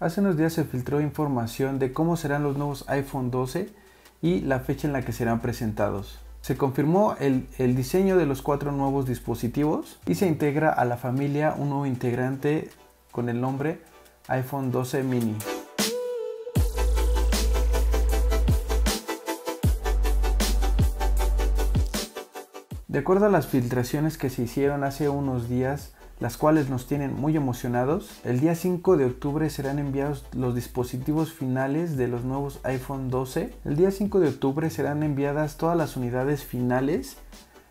Hace unos días se filtró información de cómo serán los nuevos iPhone 12 y la fecha en la que serán presentados. Se confirmó el, diseño de los cuatro nuevos dispositivos y se integra a la familia un nuevo integrante con el nombre iPhone 12 mini. De acuerdo a las filtraciones que se hicieron hace unos días las cuales nos tienen muy emocionados. El día 5 de octubre serán enviados los dispositivos finales de los nuevos iPhone 12. El día 5 de octubre serán enviadas todas las unidades finales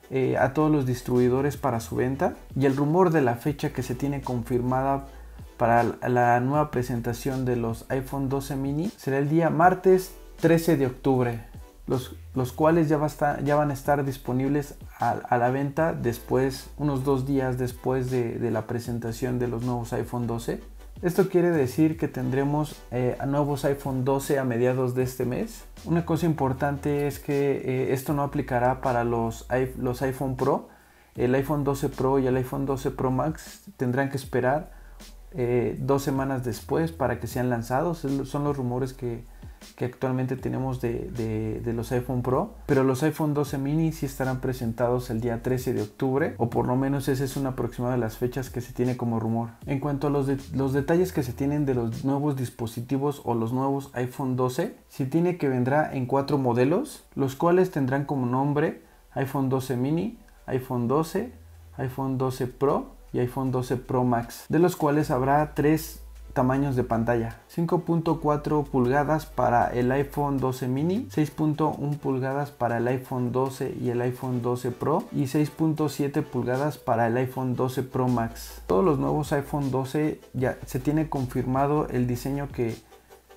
eh, a todos los distribuidores para su venta. Y el rumor de la fecha que se tiene confirmada para la nueva presentación de los iPhone 12 mini será el día martes 13 de octubre los, cuales ya, ya, van a estar disponibles a, la venta después, unos dos días después de, la presentación de los nuevos iPhone 12. Esto quiere decir que tendremos eh, nuevos iPhone 12 a mediados de este mes. Una cosa importante es que eh, esto no aplicará para los, los iPhone Pro. El iPhone 12 Pro y el iPhone 12 Pro Max tendrán que esperar eh, dos semanas después para que sean lanzados. son los rumores que, que actualmente tenemos de, los iPhone Pro, pero los iPhone 12 mini sí estarán presentados el día 13 de octubre, o por lo menos esa es una aproximada de las fechas que se tiene como rumor. En cuanto a los, los detalles que se tienen de los nuevos dispositivos o los nuevos iPhone 12, sí tiene que vendrá en cuatro modelos, los cuales tendrán como nombre iPhone 12 mini, iPhone 12, iPhone 12 Pro y iPhone 12 Pro Max, de los cuales habrá tres tamaños de pantalla. 5.4 pulgadas para el iPhone 12 mini, 6.1 pulgadas para el iPhone 12 y el iPhone 12 Pro y 6.7 pulgadas para el iPhone 12 Pro Max. Todos los nuevos iPhone 12 ya se tiene confirmado el diseño que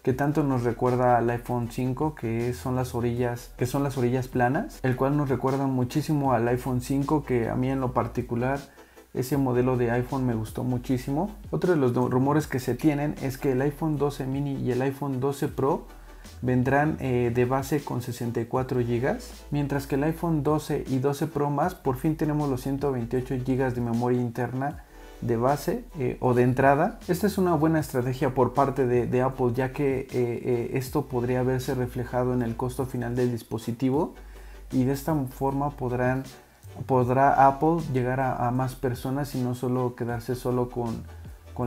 que tanto nos recuerda al iPhone 5, que son las orillas, que son las orillas planas, el cual nos recuerda muchísimo al iPhone 5, que a mí en lo particular ese modelo de iPhone me gustó muchísimo. Otro de los rumores que se tienen es que el iPhone 12 mini y el iPhone 12 Pro vendrán eh, de base con 64 GB, mientras que el iPhone 12 y 12 Pro más por fin tenemos los 128 GB de memoria interna de base eh, o de entrada. Esta es una buena estrategia por parte de, Apple ya que eh, esto podría verse reflejado en el costo final del dispositivo y de esta forma podrán podrá Apple llegar a, más personas y no solo quedarse solo con,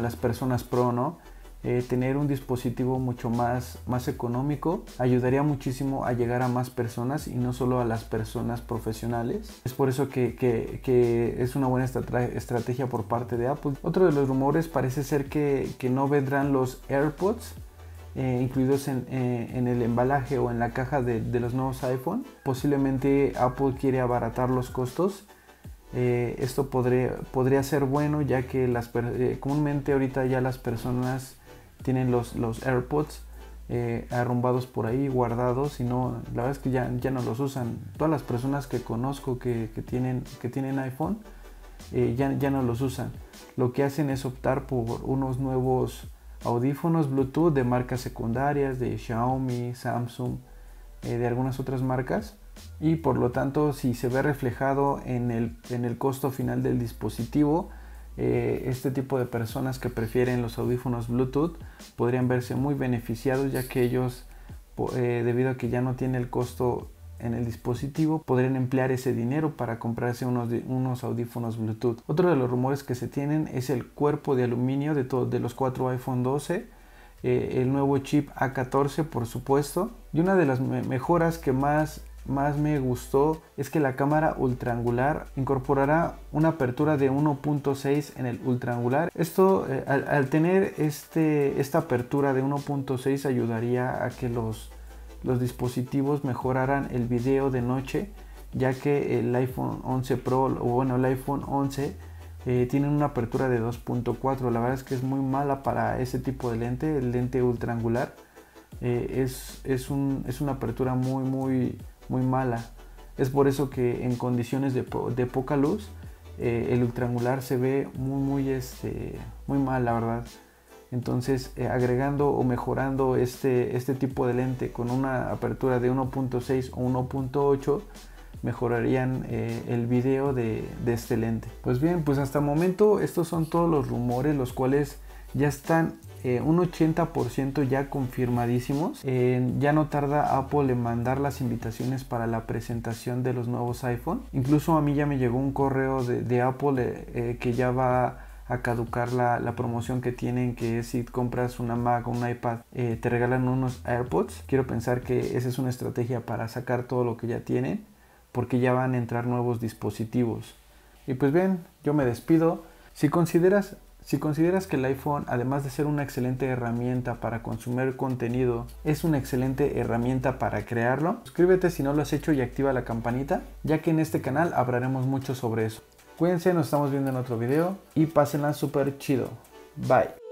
las personas pro, ¿no? Eh, tener un dispositivo mucho más, más económico ayudaría muchísimo a llegar a más personas y no solo a las personas profesionales. Es por eso que, es una buena estrategia por parte de Apple. Otro de los rumores parece ser que, que no vendrán los AirPods eh, incluidos eh, en, el embalaje o en la caja de, los nuevos iPhone. Posiblemente Apple quiere abaratar los costos. Eh, esto podría podría ser bueno ya que las comúnmente ahorita ya las personas tienen los, los AirPods arrumbados por ahí, guardados y la verdad es que ya, ya no los usan. Todas las personas que conozco que, tienen, que tienen iPhone ya, ya no los usan. Lo que hacen es optar por unos nuevos audífonos Bluetooth de marcas secundarias, de Xiaomi, Samsung, eh, de algunas otras marcas. Y por lo tanto, si se ve reflejado en el, en el costo final del dispositivo, eh, este tipo de personas que prefieren los audífonos Bluetooth podrían verse muy beneficiados ya que ellos, eh, debido a que ya no tiene el costo en el dispositivo, podrían emplear ese dinero para comprarse unos, unos audífonos Bluetooth. Otro de los rumores que se tienen es el cuerpo de aluminio de, de los cuatro iPhone 12, eh, el nuevo chip A14 por supuesto. Y una de las mejoras que más más me gustó es que la cámara ultrangular incorporará una apertura de 1.6 en el ultrangular. Esto eh, al, al, tener este, esta apertura de 1.6 ayudaría a que los los dispositivos mejorarán el video de noche, ya que el iPhone 11 Pro, o bueno, el iPhone 11 eh, tienen una apertura de 2.4. La verdad es que es muy mala para ese tipo de lente, el lente ultraangular. Eh, es, un, es, una apertura muy, muy, muy mala. Es por eso que en condiciones de, poca luz, eh, el ultraangular se ve muy, muy, este, muy mal, la verdad. Entonces, eh, agregando o mejorando este, este tipo de lente con una apertura de 1.6 o 1.8, mejorarían eh, el video de, este lente. Pues bien, pues hasta el momento estos son todos los rumores, los cuales ya están eh, un 80% ya confirmadísimos. ya no tarda Apple en mandar las invitaciones para la presentación de los nuevos iPhone. Incluso a mí ya me llegó un correo de, de Apple que ya va a caducar la, promoción que tienen que si compras una Mac o un iPad eh, te regalan unos AirPods. Quiero pensar que esa es una estrategia para sacar todo lo que ya tienen porque ya van a entrar nuevos dispositivos. Y pues bien, yo me despido. Si consideras, si consideras que el iPhone, además de ser una excelente herramienta para consumir contenido, es una excelente herramienta para crearlo, suscríbete si no lo has hecho y activa la campanita, ya que en este canal hablaremos mucho sobre eso. Cuídense, nos estamos viendo en otro video y pásenla súper chido. Bye.